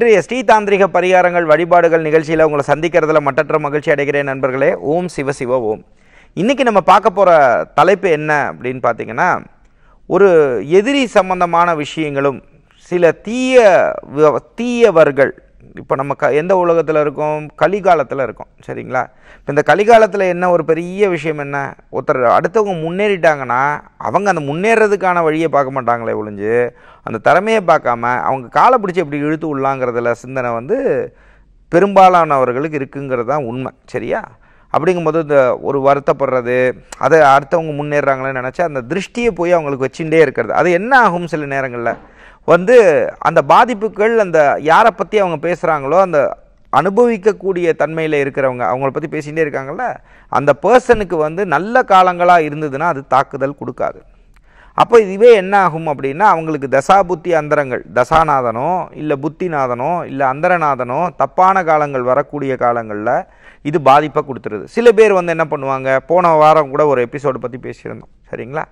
இன்றைய ஸ்ரீதாந்திரிக பரிகாரங்கள் வழிபாடுகள் நிகழ்ச்சியில் உங்களை சந்திக்கிறதுல மட்டற்ற மகிழ்ச்சி அடைகிறேன் நண்பர்களே ஓம் சிவ சிவ ஓம் இன்றைக்கி நம்ம பார்க்க போகிற தலைப்பு என்ன அப்படின்னு பார்த்தீங்கன்னா ஒரு எதிரி சம்பந்தமான விஷயங்களும் சில தீய தீயவர்கள் இப்போ நம்ம க எந்த உலகத்தில் இருக்கோம் கலிகாலத்தில் இருக்கோம் சரிங்களா இப்போ இந்த கலிகாலத்தில் என்ன ஒரு பெரிய விஷயம் என்ன ஒருத்தர் அடுத்தவங்க முன்னேறிட்டாங்கன்னா அவங்க அந்த முன்னேறதுக்கான வழியை பார்க்க மாட்டாங்களே ஒழிஞ்சு அந்த திறமையை பார்க்காம அவங்க காலை பிடிச்சி எப்படி இழுத்து விடலாங்கிறதுல சிந்தனை வந்து பெரும்பாலானவர்களுக்கு இருக்குங்கிறது தான் உண்மை சரியா அப்படிங்கும்போது இந்த ஒரு வருத்தப்படுறது அதை அடுத்தவங்க முன்னேறாங்களேன்னு நினச்சா அந்த திருஷ்டியை போய் அவங்களுக்கு வச்சுட்டே இருக்கிறது அது என்ன ஆகும் சில நேரங்களில் வந்து அந்த பாதிப்புகள் அந்த யாரை பற்றி அவங்க பேசுகிறாங்களோ அந்த அனுபவிக்கக்கூடிய தன்மையில் இருக்கிறவங்க அவங்கள பற்றி பேசிகிட்டே இருக்காங்கள்ல அந்த பர்சனுக்கு வந்து நல்ல காலங்களாக இருந்ததுன்னா அது தாக்குதல் கொடுக்காது அப்போ இதுவே என்ன ஆகும் அப்படின்னா அவங்களுக்கு தசா புத்தி அந்தரங்கள் தசாநாதனோ இல்லை புத்திநாதனோ இல்லை அந்தரநாதனோ தப்பான காலங்கள் வரக்கூடிய காலங்களில் இது பாதிப்பாக கொடுத்துருது சில பேர் வந்து என்ன பண்ணுவாங்க போன வாரம் கூட ஒரு எபிசோடு பற்றி பேசியிருந்தோம் சரிங்களா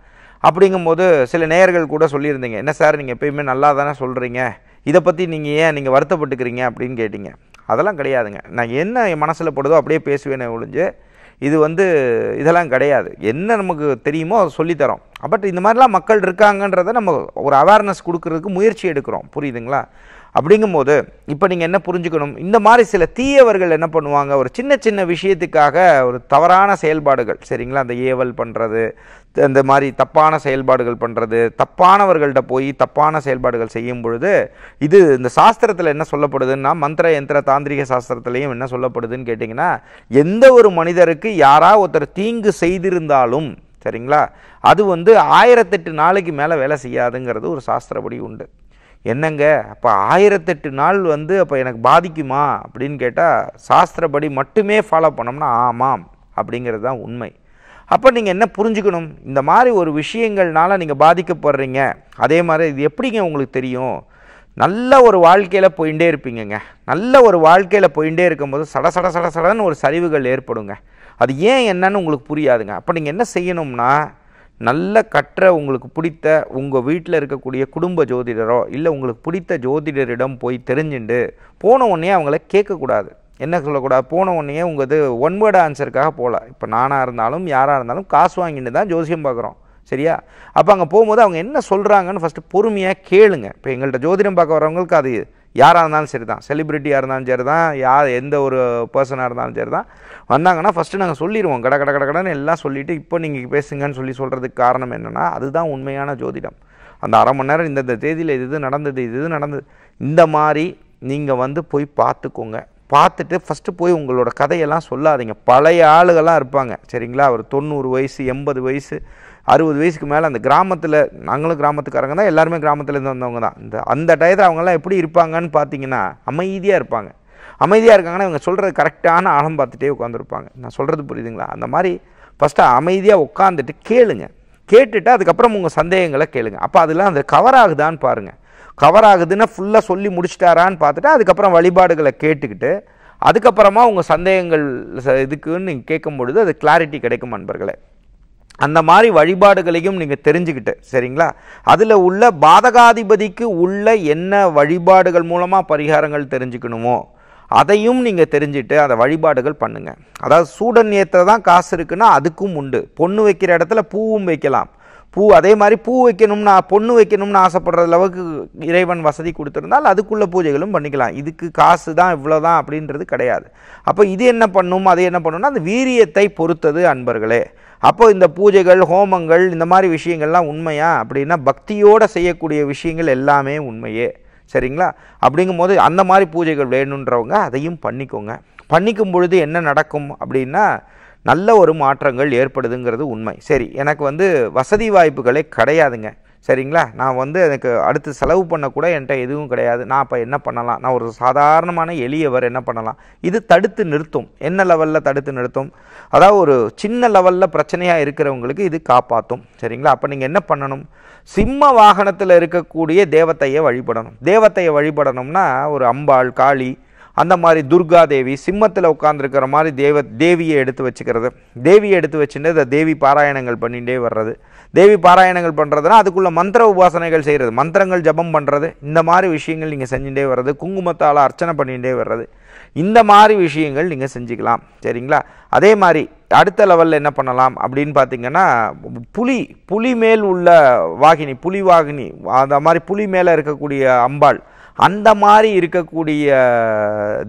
அப்படிங்கும்போது சில நேயர்கள் கூட சொல்லியிருந்தீங்க என்ன சார் நீங்கள் எப்பயுமே நல்லா தானே சொல்கிறீங்க இதை பற்றி நீங்கள் ஏன் நீங்கள் வருத்தப்பட்டுக்கிறீங்க அப்படின்னு கேட்டிங்க அதெல்லாம் கிடையாதுங்க நான் என்ன என் மனசில் படுதோ அப்படியே பேசுவேனே ஒழிஞ்சு இது வந்து இதெல்லாம் கிடையாது என்ன நமக்கு தெரியுமோ அதை சொல்லித்தரோம் பட் இந்த மாதிரிலாம் மக்கள் இருக்காங்கன்றதை நம்ம ஒரு அவேர்னஸ் கொடுக்கறதுக்கு முயற்சி எடுக்கிறோம் புரியுதுங்களா அப்படிங்கும்போது இப்போ நீங்கள் என்ன புரிஞ்சுக்கணும் இந்த மாதிரி சில தீயவர்கள் என்ன பண்ணுவாங்க ஒரு சின்ன சின்ன விஷயத்துக்காக ஒரு தவறான செயல்பாடுகள் சரிங்களா அந்த ஏவல் பண்ணுறது இந்த மாதிரி தப்பான செயல்பாடுகள் பண்ணுறது தப்பானவர்கள்ட்ட போய் தப்பான செயல்பாடுகள் செய்யும் பொழுது இது இந்த சாஸ்திரத்தில் என்ன சொல்லப்படுதுன்னா மந்திர யந்திர தாந்திரிக சாஸ்திரத்துலேயும் என்ன சொல்லப்படுதுன்னு கேட்டிங்கன்னா எந்த ஒரு மனிதருக்கு யாரா ஒருத்தர் தீங்கு செய்திருந்தாலும் சரிங்களா அது வந்து ஆயிரத்தெட்டு நாளைக்கு மேலே வேலை செய்யாதுங்கிறது ஒரு சாஸ்திரப்படி உண்டு என்னங்க அப்போ ஆயிரத்தெட்டு நாள் வந்து அப்போ எனக்கு பாதிக்குமா அப்படின்னு கேட்டால் சாஸ்திரப்படி மட்டுமே ஃபாலோ பண்ணோம்னா ஆமாம் அப்படிங்கிறது தான் உண்மை அப்போ நீங்கள் என்ன புரிஞ்சுக்கணும் இந்த மாதிரி ஒரு விஷயங்கள்னால நீங்கள் பாதிக்கப்படுறீங்க அதே மாதிரி இது எப்படிங்க உங்களுக்கு தெரியும் நல்ல ஒரு வாழ்க்கையில் போயிட்டே இருப்பீங்கங்க நல்ல ஒரு வாழ்க்கையில் போயிட்டே இருக்கும்போது சட சட சட சடன்னு ஒரு சரிவுகள் ஏற்படுங்க அது ஏன் என்னன்னு உங்களுக்கு புரியாதுங்க அப்போ நீங்கள் என்ன செய்யணும்னா நல்ல கற்ற உங்களுக்கு பிடித்த உங்கள் வீட்டில் இருக்கக்கூடிய குடும்ப ஜோதிடரோ இல்லை உங்களுக்கு பிடித்த ஜோதிடரிடம் போய் தெரிஞ்சுண்டு போன உடனே அவங்கள கேட்கக்கூடாது என்ன சொல்லக்கூடாது போன உடனே உங்கள் இது ஒன் வேர்டு ஆன்சருக்காக போகல இப்போ நானாக இருந்தாலும் யாராக இருந்தாலும் காசு வாங்கிட்டு தான் ஜோசியம் பார்க்குறோம் சரியா அப்போ அங்கே போகும்போது அவங்க என்ன சொல்கிறாங்கன்னு ஃபஸ்ட்டு பொறுமையாக கேளுங்க இப்போ எங்கள்கிட்ட ஜோதிடம் பார்க்க வரவங்களுக்கு அது யாராக இருந்தாலும் சரி தான் செலிப்ரிட்டியாக இருந்தாலும் சரி தான் யார் எந்த ஒரு பர்சனாக இருந்தாலும் சரி தான் வந்தாங்கன்னா ஃபஸ்ட்டு நாங்கள் சொல்லிடுவோம் கட கட கடன்னு எல்லாம் சொல்லிவிட்டு இப்போ நீங்கள் பேசுங்கன்னு சொல்லி சொல்கிறதுக்கு காரணம் என்னென்னா அதுதான் உண்மையான ஜோதிடம் அந்த அரை மணி நேரம் இந்தந்த தேதியில் இது இது நடந்தது இது இது நடந்தது இந்த மாதிரி நீங்கள் வந்து போய் பார்த்துக்கோங்க பார்த்துட்டு ஃபஸ்ட்டு போய் உங்களோட கதையெல்லாம் சொல்லாதீங்க பழைய ஆளுகள்லாம் இருப்பாங்க சரிங்களா ஒரு தொண்ணூறு வயசு எண்பது வயசு அறுபது வயசுக்கு மேலே அந்த கிராமத்தில் நாங்களும் கிராமத்துக்காரங்க தான் எல்லாருமே கிராமத்துலேருந்து வந்தவங்க தான் இந்த அந்த டயத்தில் அவங்கெல்லாம் எப்படி இருப்பாங்கன்னு பார்த்தீங்கன்னா அமைதியாக இருப்பாங்க அமைதியாக இருக்காங்கன்னா இவங்க சொல்கிறது கரெக்டான ஆழம் பார்த்துட்டே உட்காந்துருப்பாங்க நான் சொல்கிறது புரியுதுங்களா அந்த மாதிரி ஃபஸ்ட்டு அமைதியாக உட்காந்துட்டு கேளுங்க கேட்டுட்டு அதுக்கப்புறம் உங்கள் சந்தேகங்களை கேளுங்க அப்போ அதெல்லாம் அது கவர் ஆகுதான்னு பாருங்கள் கவர் ஆகுதுன்னா ஃபுல்லாக சொல்லி முடிச்சிட்டாரான்னு பார்த்துட்டு அதுக்கப்புறம் வழிபாடுகளை கேட்டுக்கிட்டு அதுக்கப்புறமா உங்கள் சந்தேகங்கள் இதுக்குன்னு நீங்கள் கேட்கும் பொழுது அது கிளாரிட்டி கிடைக்கும் நண்பர்களே அந்த மாதிரி வழிபாடுகளையும் நீங்கள் தெரிஞ்சுக்கிட்டு சரிங்களா அதில் உள்ள பாதகாதிபதிக்கு உள்ள என்ன வழிபாடுகள் மூலமாக பரிகாரங்கள் தெரிஞ்சுக்கணுமோ அதையும் நீங்கள் தெரிஞ்சுட்டு அந்த வழிபாடுகள் பண்ணுங்கள் அதாவது சூடன் ஏற்ற தான் காசு இருக்குன்னா அதுக்கும் உண்டு பொண்ணு வைக்கிற இடத்துல பூவும் வைக்கலாம் பூ அதே மாதிரி பூ வைக்கணும்னு பொண்ணு வைக்கணும்னு ஆசைப்படுற அளவுக்கு இறைவன் வசதி கொடுத்துருந்தால் அதுக்குள்ளே பூஜைகளும் பண்ணிக்கலாம் இதுக்கு காசு தான் இவ்வளோ தான் அப்படின்றது கிடையாது அப்போ இது என்ன பண்ணும் அது என்ன பண்ணணும்னா அந்த வீரியத்தை பொறுத்தது அன்பர்களே அப்போது இந்த பூஜைகள் ஹோமங்கள் இந்த மாதிரி விஷயங்கள்லாம் உண்மையா அப்படின்னா பக்தியோடு செய்யக்கூடிய விஷயங்கள் எல்லாமே உண்மையே சரிங்களா அப்படிங்கும் போது அந்த மாதிரி பூஜைகள் வேணுன்றவங்க அதையும் பண்ணிக்கோங்க பண்ணிக்கும் பொழுது என்ன நடக்கும் அப்படின்னா நல்ல ஒரு மாற்றங்கள் ஏற்படுதுங்கிறது உண்மை சரி எனக்கு வந்து வசதி வாய்ப்புகளே கிடையாதுங்க சரிங்களா நான் வந்து எனக்கு அடுத்து செலவு பண்ணக்கூட என்கிட்ட எதுவும் கிடையாது நான் இப்போ என்ன பண்ணலாம் நான் ஒரு சாதாரணமான எளியவர் என்ன பண்ணலாம் இது தடுத்து நிறுத்தும் என்ன லெவலில் தடுத்து நிறுத்தும் அதாவது ஒரு சின்ன லெவலில் பிரச்சனையாக இருக்கிறவங்களுக்கு இது காப்பாற்றும் சரிங்களா அப்போ நீங்கள் என்ன பண்ணணும் சிம்ம வாகனத்தில் இருக்கக்கூடிய தேவத்தையை வழிபடணும் தேவத்தையை வழிபடணும்னா ஒரு அம்பாள் காளி அந்த மாதிரி துர்கா தேவி சிம்மத்தில் உட்காந்துருக்கிற மாதிரி தேவ தேவியை எடுத்து வச்சுக்கிறது தேவியை எடுத்து வச்சுட்டு அதை தேவி பாராயணங்கள் பண்ணிகிட்டே வர்றது தேவி பாராயணங்கள் பண்ணுறதுனா அதுக்குள்ளே மந்திர உபாசனைகள் செய்கிறது மந்திரங்கள் ஜபம் பண்ணுறது இந்த மாதிரி விஷயங்கள் நீங்கள் செஞ்சுட்டே வர்றது குங்குமத்தால் அர்ச்சனை பண்ணிகிட்டே வர்றது இந்த மாதிரி விஷயங்கள் நீங்கள் செஞ்சுக்கலாம் சரிங்களா அதே மாதிரி அடுத்த லெவலில் என்ன பண்ணலாம் அப்படின்னு பார்த்தீங்கன்னா புலி புலி மேல் உள்ள வாகினி புலி வாகினி அந்த மாதிரி புலி மேலே இருக்கக்கூடிய அம்பாள் அந்த மாதிரி இருக்கக்கூடிய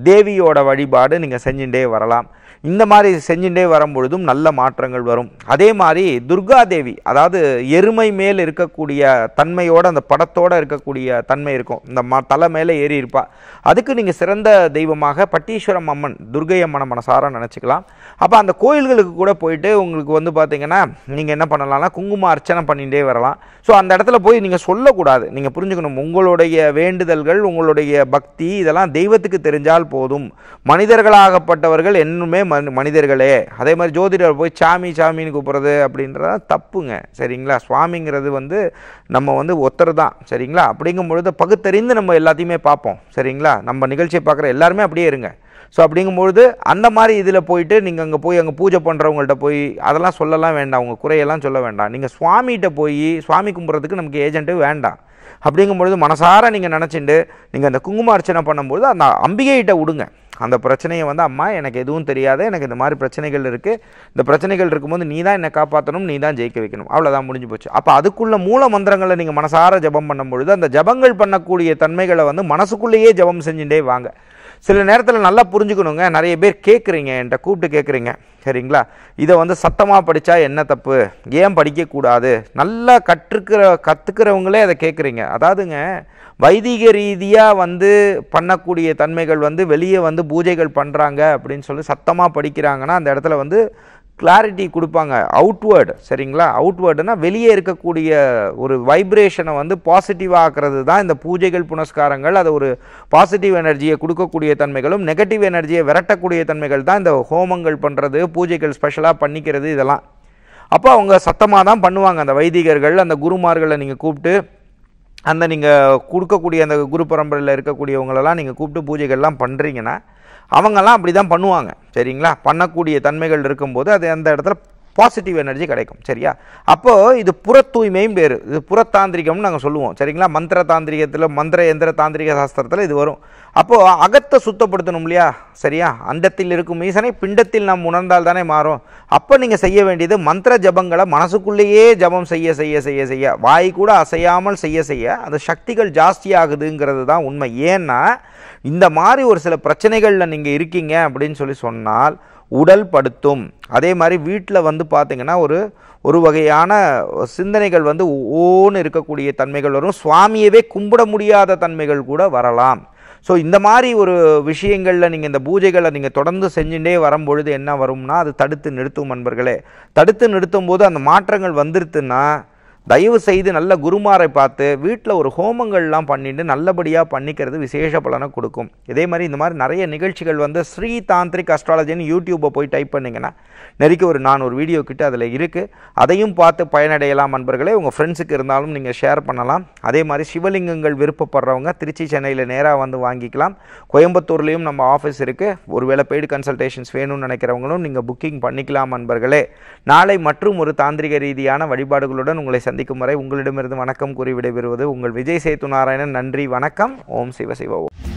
தேவியோட வழிபாடு நீங்கள் செஞ்சுட்டே வரலாம் இந்த மாதிரி செஞ்சுட்டே பொழுதும் நல்ல மாற்றங்கள் வரும் அதே மாதிரி துர்காதேவி அதாவது எருமை மேல் இருக்கக்கூடிய தன்மையோட அந்த படத்தோடு இருக்கக்கூடிய தன்மை இருக்கும் இந்த ம தலை மேலே ஏறி இருப்பாள் அதுக்கு நீங்கள் சிறந்த தெய்வமாக பட்டீஸ்வரம் அம்மன் துர்கை அம்மனை மனசாராக நினச்சிக்கலாம் அப்போ அந்த கோயில்களுக்கு கூட போயிட்டு உங்களுக்கு வந்து பார்த்தீங்கன்னா நீங்கள் என்ன பண்ணலாம்னா குங்கும அர்ச்சனை பண்ணிகிட்டே வரலாம் ஸோ அந்த இடத்துல போய் நீங்கள் சொல்லக்கூடாது நீங்கள் புரிஞ்சுக்கணும் உங்களுடைய வேண்டுதல்கள் உங்களுடைய பக்தி இதெல்லாம் தெய்வத்துக்கு தெரிஞ்சால் போதும் மனிதர்களாகப்பட்டவர்கள் என்னுமே மனு மனிதர்களே அதே மாதிரி ஜோதிடர் போய் சாமி சாமின்னு கூப்பிட்றது அப்படின்றத தப்புங்க சரிங்களா சுவாமிங்கிறது வந்து நம்ம வந்து ஒத்தர் தான் சரிங்களா அப்படிங்கும் பொழுது பகுத்தறிந்து நம்ம எல்லாத்தையுமே பார்ப்போம் சரிங்களா நம்ம நிகழ்ச்சியை பார்க்குற எல்லாருமே அப்படியே இருங்க ஸோ அப்படிங்கும்பொழுது அந்த மாதிரி இதில் போயிட்டு நீங்கள் அங்கே போய் அங்கே பூஜை பண்ணுறவங்கள்ட்ட போய் அதெல்லாம் சொல்லலாம் வேண்டாம் உங்கள் குறையெல்லாம் சொல்ல வேண்டாம் நீங்கள் சுவாமிகிட்ட போய் சுவாமி கும்பிட்றதுக்கு நமக்கு ஏஜென்ட்டு வேண்டாம் அப்படிங்கும்பொழுது மனசார நீங்கள் நினச்சிண்டு நீங்கள் அந்த குங்கும அர்ச்சனை பண்ணும்பொழுது அந்த அம்பிகைகிட்ட விடுங்க அந்த பிரச்சனையை வந்து அம்மா எனக்கு எதுவும் தெரியாது எனக்கு இந்த மாதிரி பிரச்சனைகள் இருக்குது இந்த பிரச்சனைகள் இருக்கும்போது நீ தான் என்னை காப்பாற்றணும் நீ தான் ஜெயிக்க வைக்கணும் அவ்வளோதான் முடிஞ்சு போச்சு அப்போ அதுக்குள்ள மூல மந்திரங்களை நீங்கள் மனசார ஜபம் பண்ணும் பொழுது அந்த ஜபங்கள் பண்ணக்கூடிய தன்மைகளை வந்து மனசுக்குள்ளேயே ஜபம் செஞ்சுட்டே வாங்க சில நேரத்தில் நல்லா புரிஞ்சுக்கணுங்க நிறைய பேர் கேட்குறீங்க என்கிட்ட கூப்பிட்டு கேட்குறீங்க சரிங்களா இதை வந்து சத்தமாக படித்தா என்ன தப்பு ஏன் படிக்கக்கூடாது நல்லா கற்றுக்கிற கற்றுக்கிறவங்களே அதை கேட்குறீங்க அதாவதுங்க வைதிக ரீதியாக வந்து பண்ணக்கூடிய தன்மைகள் வந்து வெளியே வந்து பூஜைகள் பண்ணுறாங்க அப்படின்னு சொல்லி சத்தமாக படிக்கிறாங்கன்னா அந்த இடத்துல வந்து கிளாரிட்டி கொடுப்பாங்க அவுட்வேர்டு சரிங்களா அவுட்வேர்டுனா வெளியே இருக்கக்கூடிய ஒரு வைப்ரேஷனை வந்து பாசிட்டிவாக ஆக்கிறது தான் இந்த பூஜைகள் புனஸ்காரங்கள் அதை ஒரு பாசிட்டிவ் எனர்ஜியை கொடுக்கக்கூடிய தன்மைகளும் நெகட்டிவ் எனர்ஜியை விரட்டக்கூடிய தன்மைகள் தான் இந்த ஹோமங்கள் பண்ணுறது பூஜைகள் ஸ்பெஷலாக பண்ணிக்கிறது இதெல்லாம் அப்போ அவங்க சத்தமாக தான் பண்ணுவாங்க அந்த வைதிகர்கள் அந்த குருமார்களை நீங்கள் கூப்பிட்டு அந்த நீங்கள் கொடுக்கக்கூடிய அந்த குரு பரம்பரையில் இருக்கக்கூடியவங்களெல்லாம் நீங்கள் கூப்பிட்டு பூஜைகள்லாம் பண்ணுறீங்கன்னா அவங்கெல்லாம் அப்படி தான் பண்ணுவாங்க சரிங்களா பண்ணக்கூடிய தன்மைகள் இருக்கும்போது அது அந்த இடத்துல பாசிட்டிவ் எனர்ஜி கிடைக்கும் சரியா அப்போது இது புற தூய்மையும் பேர் இது புற தாந்திரிகம்னு நாங்கள் சொல்லுவோம் சரிங்களா மந்திர தாந்திரிகத்தில் மந்திர எந்திர தாந்திரிக சாஸ்திரத்தில் இது வரும் அப்போது அகத்தை சுத்தப்படுத்தணும் இல்லையா சரியா அண்டத்தில் இருக்கும் ஈசனை பிண்டத்தில் நாம் உணர்ந்தால் தானே மாறும் அப்போ நீங்கள் செய்ய வேண்டியது மந்திர ஜபங்களை மனசுக்குள்ளேயே ஜபம் செய்ய செய்ய செய்ய செய்ய வாய் கூட அசையாமல் செய்ய செய்ய அந்த சக்திகள் ஜாஸ்தியாகுதுங்கிறது தான் உண்மை ஏன்னா இந்த மாதிரி ஒரு சில பிரச்சனைகளில் நீங்கள் இருக்கீங்க அப்படின்னு சொல்லி சொன்னால் உடல் படுத்தும் அதே மாதிரி வீட்டில் வந்து பார்த்திங்கன்னா ஒரு ஒரு வகையான சிந்தனைகள் வந்து ஓன்னு இருக்கக்கூடிய தன்மைகள் வரும் சுவாமியவே கும்பிட முடியாத தன்மைகள் கூட வரலாம் ஸோ இந்த மாதிரி ஒரு விஷயங்களில் நீங்கள் இந்த பூஜைகளை நீங்கள் தொடர்ந்து செஞ்சுட்டே வரும்பொழுது என்ன வரும்னா அது தடுத்து நிறுத்தும் நண்பர்களே தடுத்து நிறுத்தும் போது அந்த மாற்றங்கள் வந்துருத்துன்னா தயவு செய்து நல்ல குருமாரை பார்த்து வீட்டில் ஒரு ஹோமங்கள்லாம் பண்ணிட்டு நல்லபடியாக பண்ணிக்கிறது விசேஷ பலனை கொடுக்கும் இதே மாதிரி இந்த மாதிரி நிறைய நிகழ்ச்சிகள் வந்து ஸ்ரீ தாந்திரிக் அஸ்ட்ராலஜின்னு யூடியூப்பை போய் டைப் பண்ணிங்கன்னா நெருக்கி ஒரு நான் ஒரு வீடியோ கிட்ட அதில் இருக்குது அதையும் பார்த்து பயனடையலாம் நண்பர்களே உங்கள் ஃப்ரெண்ட்ஸுக்கு இருந்தாலும் நீங்கள் ஷேர் பண்ணலாம் அதே மாதிரி சிவலிங்கங்கள் விருப்பப்படுறவங்க திருச்சி சென்னையில் நேராக வந்து வாங்கிக்கலாம் கோயம்புத்தூர்லேயும் நம்ம ஆஃபீஸ் இருக்குது ஒருவேளை பெய்டு கன்சல்டேஷன்ஸ் வேணும்னு நினைக்கிறவங்களும் நீங்கள் புக்கிங் பண்ணிக்கலாம் நண்பர்களே நாளை மற்றும் ஒரு தாந்திரிக ரீதியான வழிபாடுகளுடன் உங்களை சந்தி சந்திக்கும் வரை உங்களிடமிருந்து வணக்கம் கூறி விடைபெறுவது உங்கள் விஜய் சேத்து நாராயணன் நன்றி வணக்கம் ஓம் சிவ ஓம்